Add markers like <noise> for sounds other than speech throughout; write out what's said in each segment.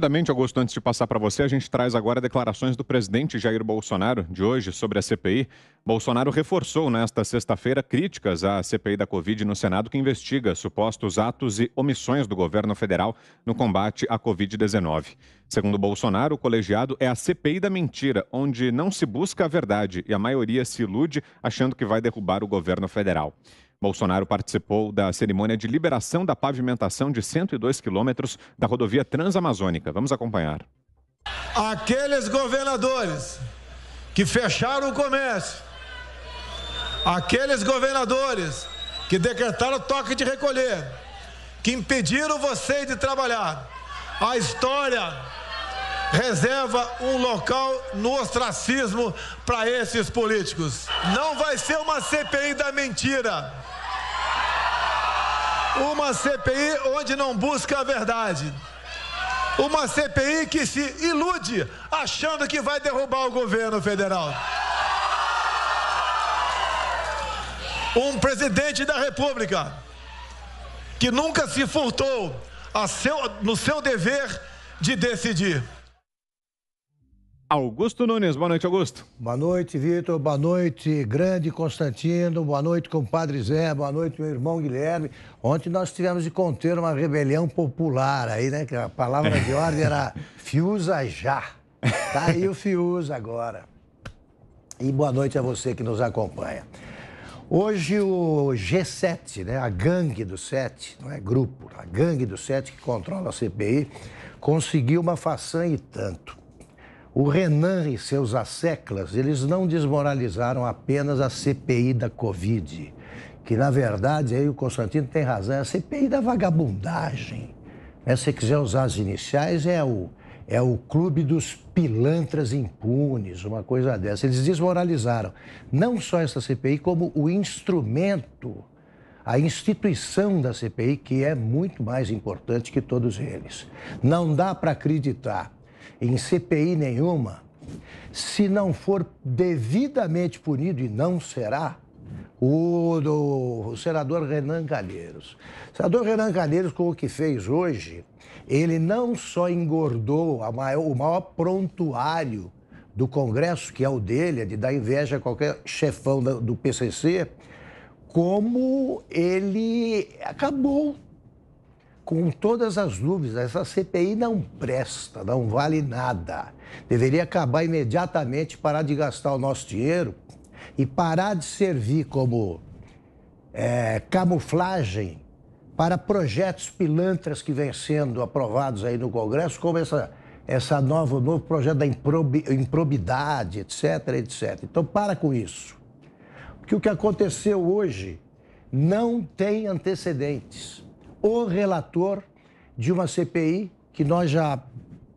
Rapidamente, Augusto, antes de passar para você, a gente traz agora declarações do presidente Jair Bolsonaro de hoje sobre a CPI. Bolsonaro reforçou nesta sexta-feira críticas à CPI da Covid no Senado, que investiga supostos atos e omissões do governo federal no combate à Covid-19. Segundo Bolsonaro, o colegiado é a CPI da mentira, onde não se busca a verdade e a maioria se ilude achando que vai derrubar o governo federal. Bolsonaro participou da cerimônia de liberação da pavimentação de 102 quilômetros da rodovia Transamazônica. Vamos acompanhar. Aqueles governadores que fecharam o comércio, aqueles governadores que decretaram toque de recolher, que impediram vocês de trabalhar, a história reserva um local no ostracismo para esses políticos. Não vai ser uma CPI da mentira. Uma CPI onde não busca a verdade. Uma CPI que se ilude achando que vai derrubar o governo federal. Um presidente da República que nunca se furtou seu, no seu dever de decidir. Augusto Nunes. Boa noite, Augusto. Boa noite, Vitor. Boa noite, grande Constantino. Boa noite, compadre Zé. Boa noite, meu irmão Guilherme. Ontem nós tivemos de conter uma rebelião popular aí, né? Que a palavra de ordem era <laughs> Fiusa já. Tá aí o Fiusa agora. E boa noite a você que nos acompanha. Hoje o G7, né, a gangue do 7, não é grupo, a gangue do 7 que controla a CPI, conseguiu uma façanha e tanto o Renan e seus asseclas, eles não desmoralizaram apenas a CPI da Covid, que na verdade, aí o Constantino tem razão, é a CPI da vagabundagem. Né? Se você quiser usar as iniciais, é o, é o clube dos pilantras impunes, uma coisa dessa. Eles desmoralizaram não só essa CPI, como o instrumento, a instituição da CPI, que é muito mais importante que todos eles. Não dá para acreditar em CPI nenhuma, se não for devidamente punido, e não será, o, do, o senador Renan Calheiros. O senador Renan Calheiros, com o que fez hoje, ele não só engordou maior, o maior prontuário do Congresso, que é o dele, é de dar inveja a qualquer chefão do PCC, como ele acabou com todas as dúvidas. Essa CPI não presta, não vale nada. Deveria acabar imediatamente, parar de gastar o nosso dinheiro e parar de servir como é, camuflagem para projetos pilantras que vêm sendo aprovados aí no Congresso, como essa, essa nova, novo projeto da improbidade, etc, etc. Então, para com isso. Porque o que aconteceu hoje não tem antecedentes o relator de uma CPI que nós já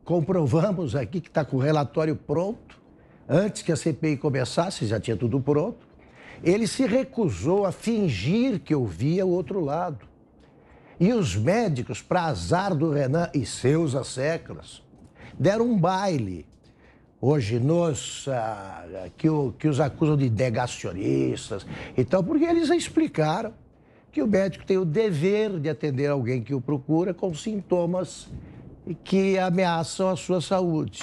comprovamos aqui que está com o relatório pronto, antes que a CPI começasse, já tinha tudo pronto. Ele se recusou a fingir que ouvia o outro lado. E os médicos, para azar do Renan e seus asseclas, deram um baile. Hoje, nos ah, que, que os acusam de negacionistas. Então, porque eles explicaram que o médico tem o dever de atender alguém que o procura com sintomas que ameaçam a sua saúde.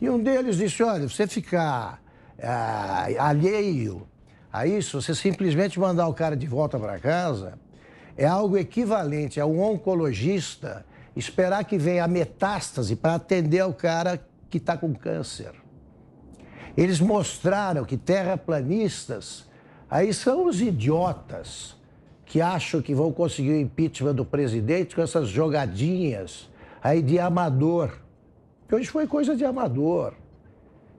E um deles disse: olha, você ficar ah, alheio a isso, você simplesmente mandar o cara de volta para casa, é algo equivalente a um oncologista esperar que venha a metástase para atender o cara que está com câncer. Eles mostraram que terraplanistas aí são os idiotas que acham que vão conseguir o impeachment do presidente com essas jogadinhas aí de amador. hoje foi coisa de amador.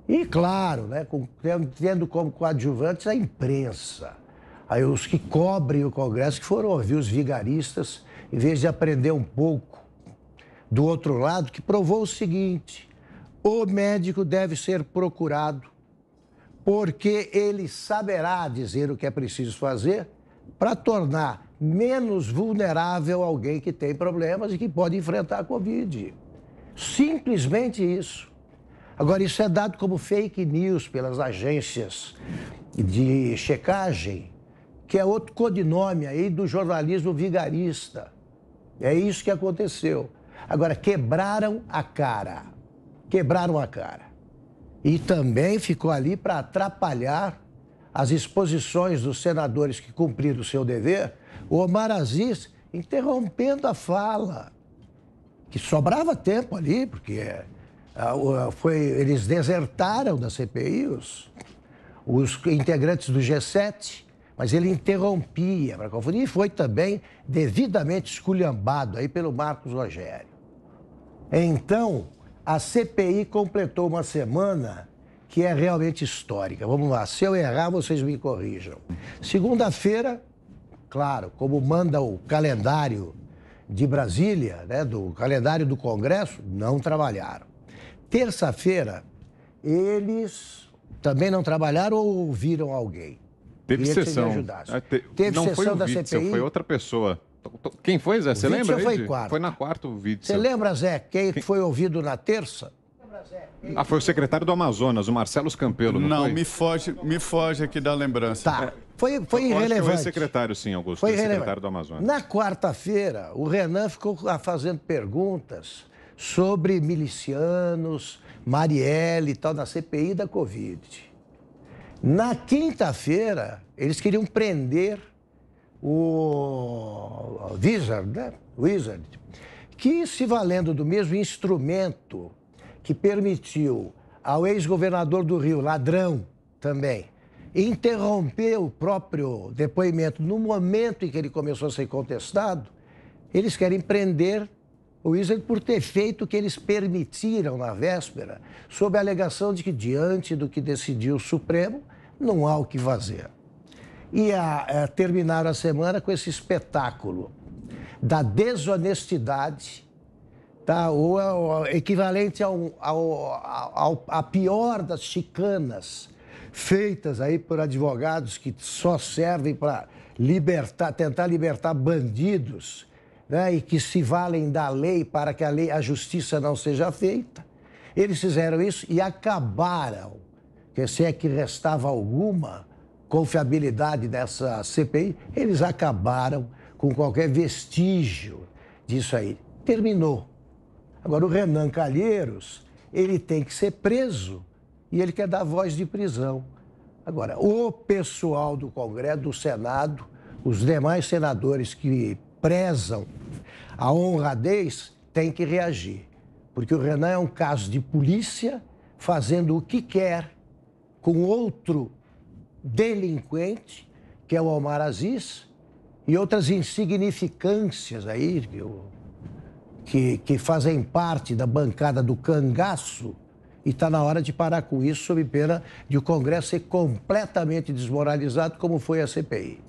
E, claro, né, com, tendo como coadjuvantes a imprensa. Aí os que cobrem o Congresso, que foram ouvir os vigaristas, em vez de aprender um pouco do outro lado, que provou o seguinte: o médico deve ser procurado, porque ele saberá dizer o que é preciso fazer para tornar menos vulnerável alguém que tem problemas e que pode enfrentar a Covid. Simplesmente isso. Agora, isso é dado como fake news pelas agências de checagem, que é outro codinome aí do jornalismo vigarista. É isso que aconteceu. Agora, quebraram a cara. Quebraram a cara. E também ficou ali para atrapalhar as exposições dos senadores que cumpriram o seu dever, o Omar Aziz interrompendo a fala, que sobrava tempo ali, porque ah, foi, eles desertaram da CPI os, os integrantes do G7, mas ele interrompia para confundir e foi também devidamente esculhambado aí pelo Marcos Rogério. Então, a CPI completou uma semana que é realmente histórica. Vamos lá, se eu errar, vocês me corrijam. Segunda-feira, claro, como manda o calendário de Brasília, né, do calendário do Congresso, não trabalharam. Terça-feira, eles também não trabalharam ou ouviram alguém. Teve Queria sessão. Ah, te... Teve não sessão foi o da Witzel, CPI. Foi outra pessoa. Quem foi, Zé? Você lembra? Foi, quarta. foi na quarta o vídeo. Você lembra, Zé, quem, quem foi ouvido na terça? Ah, foi o secretário do Amazonas, o Marcelo Campelo. Não, não me foge, me foge aqui da lembrança. Tá. Foi, foi irrelevante. Foi secretário, sim, Augusto. Foi secretário do Amazonas. Na quarta-feira, o Renan ficou fazendo perguntas sobre milicianos, Marielle e tal, na CPI da Covid. Na quinta-feira, eles queriam prender o Wizard, né? Wizard, que se valendo do mesmo instrumento que permitiu ao ex-governador do Rio, ladrão também, interromper o próprio depoimento no momento em que ele começou a ser contestado, eles querem prender o Wizard por ter feito o que eles permitiram na véspera, sob a alegação de que, diante do que decidiu o Supremo, não há o que fazer. E a, a terminar a semana com esse espetáculo da desonestidade tá? ou é o equivalente ao, ao, ao, a pior das chicanas feitas aí por advogados que só servem para libertar, tentar libertar bandidos né? e que se valem da lei para que a lei, a justiça não seja feita. Eles fizeram isso e acabaram, que se é que restava alguma confiabilidade dessa CPI, eles acabaram com qualquer vestígio disso aí. Terminou. Agora, o Renan Calheiros, ele tem que ser preso e ele quer dar voz de prisão. Agora, o pessoal do Congresso, do Senado, os demais senadores que prezam a honradez têm que reagir. Porque o Renan é um caso de polícia fazendo o que quer com outro delinquente, que é o Omar Aziz, e outras insignificâncias aí, que eu que, que fazem parte da bancada do cangaço e está na hora de parar com isso, sob pena de o Congresso ser completamente desmoralizado, como foi a CPI.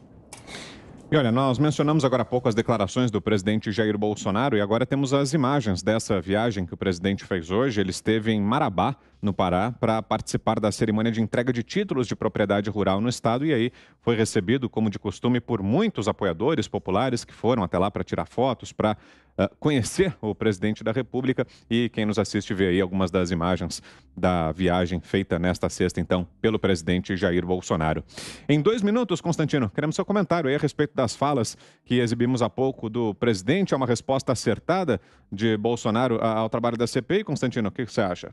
E olha, nós mencionamos agora há pouco as declarações do presidente Jair Bolsonaro e agora temos as imagens dessa viagem que o presidente fez hoje. Ele esteve em Marabá, no Pará, para participar da cerimônia de entrega de títulos de propriedade rural no estado. E aí foi recebido, como de costume, por muitos apoiadores populares que foram até lá para tirar fotos, para uh, ah, conhecer o presidente da República. E quem nos assiste vê aí algumas das imagens da viagem feita nesta sexta, então, pelo presidente Jair Bolsonaro. Em dois minutos, Constantino, queremos seu comentário aí a respeito das falas que exibimos há pouco do presidente. É uma resposta acertada de Bolsonaro ao trabalho da CPI, Constantino? O que você acha?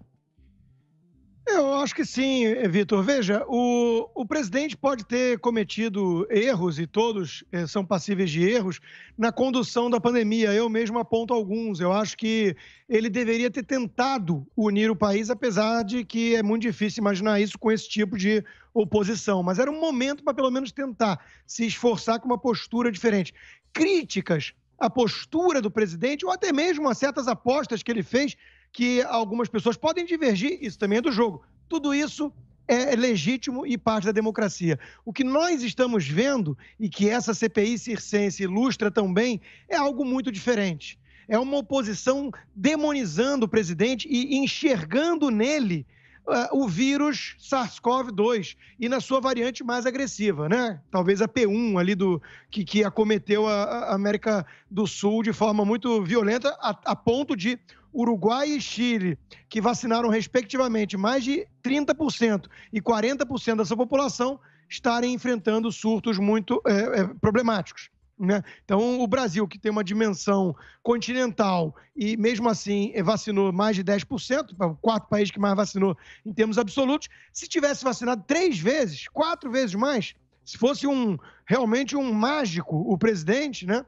acho que sim, eh, Vitor. Veja, o, o presidente pode ter cometido erros, e todos eh, são passíveis de erros, na condução da pandemia. Eu mesmo aponto alguns. Eu acho que ele deveria ter tentado unir o país, apesar de que é muito difícil imaginar isso com esse tipo de oposição. Mas era um momento para, pelo menos, tentar se esforçar com uma postura diferente. Críticas à postura do presidente, ou até mesmo a certas apostas que ele fez que algumas pessoas podem divergir, isso também é do jogo. Tudo isso é legítimo e parte da democracia. O que nós estamos vendo, e que essa CPI circense ilustra também, é algo muito diferente. É uma oposição demonizando o presidente e enxergando nele uh, o vírus SARS-CoV-2 e na sua variante mais agressiva, né? Talvez a P1 ali do que, que acometeu a, a América do Sul de forma muito violenta, a, a ponto de Uruguai e Chile, que vacinaram respectivamente mais de 30% e 40% dessa população, estarem enfrentando surtos muito é, é, problemáticos. Né? Então, o Brasil, que tem uma dimensão continental e, mesmo assim, é, vacinou mais de 10%, é o quarto país que mais vacinou em termos absolutos, se tivesse vacinado três vezes, quatro vezes mais, se fosse um realmente um mágico o presidente, né?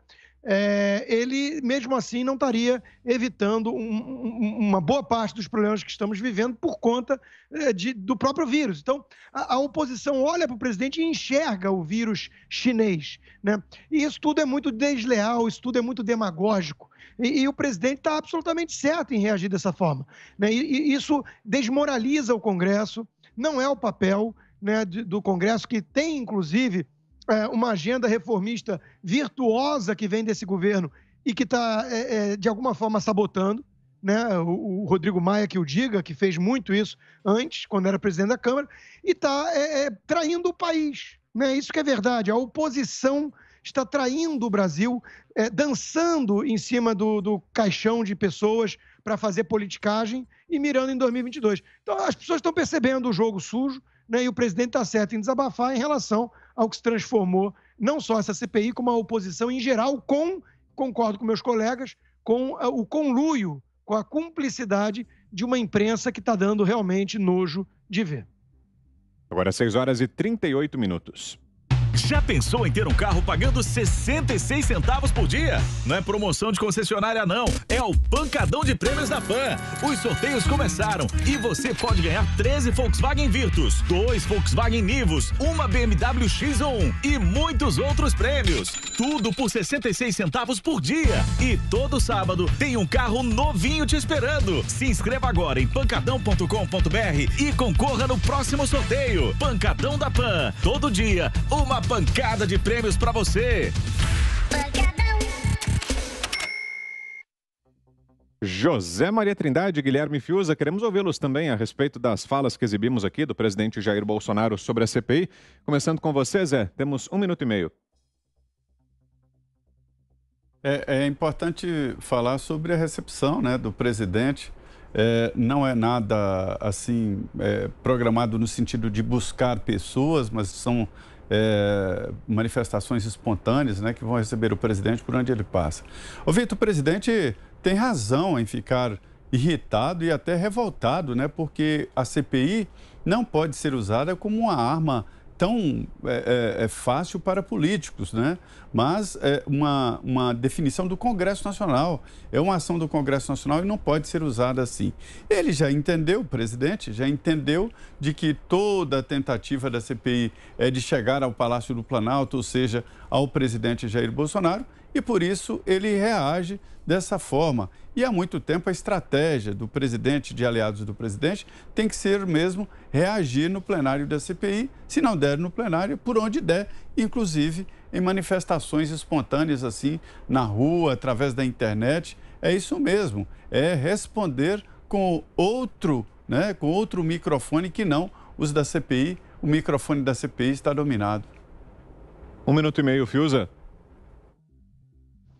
é, ele mesmo assim não estaria evitando um, um, uma boa parte dos problemas que estamos vivendo por conta é, de, do próprio vírus. Então, a, a oposição olha para o presidente e enxerga o vírus chinês. Né? E isso tudo é muito desleal, isso tudo é muito demagógico. E, e, o presidente está absolutamente certo em reagir dessa forma. Né? E, e, isso desmoraliza o Congresso, não é o papel né, do Congresso, que tem, inclusive, é, uma agenda reformista virtuosa que vem desse governo e que está, é, é, de alguma forma, sabotando. Né? O, o, Rodrigo Maia que o diga, que fez muito isso antes, quando era presidente da Câmara, e está é, é, traindo o país. Né? Isso que é verdade. A oposição está traindo o Brasil, é, dançando em cima do, do caixão de pessoas para fazer politicagem e mirando em 2022. Então, as pessoas estão percebendo o jogo sujo, né? e o presidente está certo em desabafar em relação ao que se transformou não só essa CPI, como a oposição em geral, com, concordo com meus colegas, com ah, o conluio, com a cumplicidade de uma imprensa que está dando realmente nojo de ver. Agora, 6 horas e 38 minutos. Já pensou em ter um carro pagando 66 centavos por dia? Não é promoção de concessionária, não. É o Pancadão de Prêmios da Pan. Os sorteios começaram e você pode ganhar 13 Volkswagen Virtus, 2 Volkswagen Nivus, uma BMW X1 e muitos outros prêmios. Tudo por 66 centavos por dia. E todo sábado tem um carro novinho te esperando. Se inscreva agora em pancadão.com.br e concorra no próximo sorteio. Pancadão da Pan. Todo dia, uma pancada de prêmios para você. José Maria Trindade e Guilherme Fiuza, queremos ouvi-los também a respeito das falas que exibimos aqui do presidente Jair Bolsonaro sobre a CPI. Começando com você, Zé, temos um minuto e meio. É, é importante falar sobre a recepção né, do presidente. É, não é nada assim é, programado no sentido de buscar pessoas, mas são é, manifestações espontâneas né, que vão receber o presidente por onde ele passa. Ô, Vitor, o presidente tem razão em ficar irritado e até revoltado, né, porque a CPI não pode ser usada como uma arma tão é, é, é, fácil para políticos, né? mas é uma, uma definição do Congresso Nacional. É uma ação do Congresso Nacional e não pode ser usada assim. Ele já entendeu, o presidente, já entendeu de que toda a tentativa da CPI é de chegar ao Palácio do Planalto, ou seja, ao presidente Jair Bolsonaro, e por isso ele reage dessa forma. E há muito tempo a estratégia do presidente, de aliados do presidente, tem que ser mesmo reagir no plenário da CPI, se não der no plenário, por onde der, inclusive em manifestações espontâneas assim, na rua, através da internet. É isso mesmo, é responder com outro, né, com outro microfone que não os da CPI. O microfone da CPI está dominado. Um minuto e meio, Fiuza.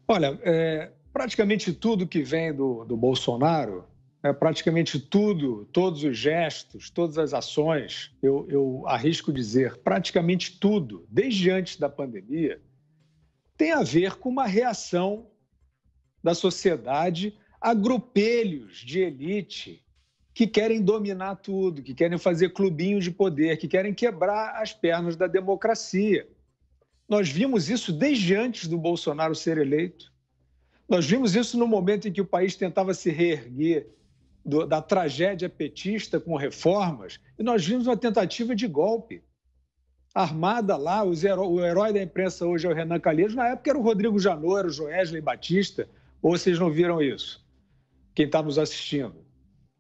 Olha, é, praticamente tudo que vem do, do Bolsonaro, é, praticamente tudo, todos os gestos, todas as ações, eu, eu arrisco dizer, praticamente tudo, desde antes da pandemia, tem a ver com uma reação da sociedade a grupelhos de elite que querem dominar tudo, que querem fazer clubinhos de poder, que querem quebrar as pernas da democracia. Nós vimos isso desde antes do Bolsonaro ser eleito. Nós vimos isso no momento em que o país tentava se reerguer do, da tragédia petista com reformas, e nós vimos uma tentativa de golpe. Armada lá, heró o herói da imprensa hoje é o Renan Calheiros, na época era o Rodrigo Janot, era o Joesley Batista, ou vocês não viram isso? Quem está nos assistindo.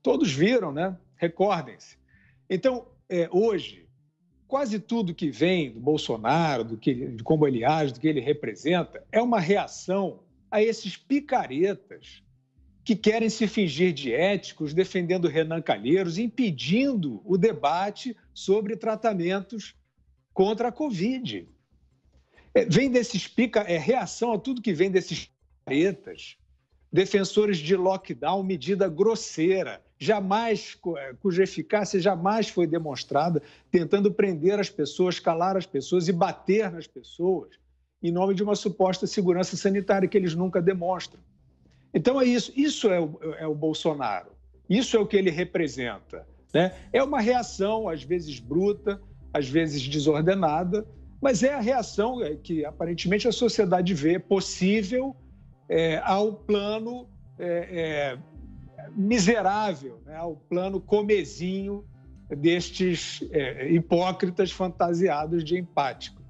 Todos viram, né? Recordem-se. Então, é, hoje, quase tudo que vem do Bolsonaro, do que, de como ele age, do que ele representa, é uma reação a esses picaretas que querem se fingir de éticos, defendendo Renan Calheiros, impedindo o debate sobre tratamentos contra a Covid. É, vem desses pica, é reação a tudo que vem desses picaretas, defensores de lockdown, medida grosseira, jamais, eh, cuja eficácia jamais foi demonstrada, tentando prender as pessoas, calar as pessoas e bater nas pessoas, em nome de uma suposta segurança sanitária que eles nunca demonstram. Então é isso, isso é o, é o Bolsonaro, isso é o que ele representa. Né? É uma reação, às vezes bruta, às vezes desordenada, mas é a reação é, que aparentemente a sociedade vê possível é, ao plano é, miserável, né, o plano comezinho destes é, hipócritas fantasiados de empáticos.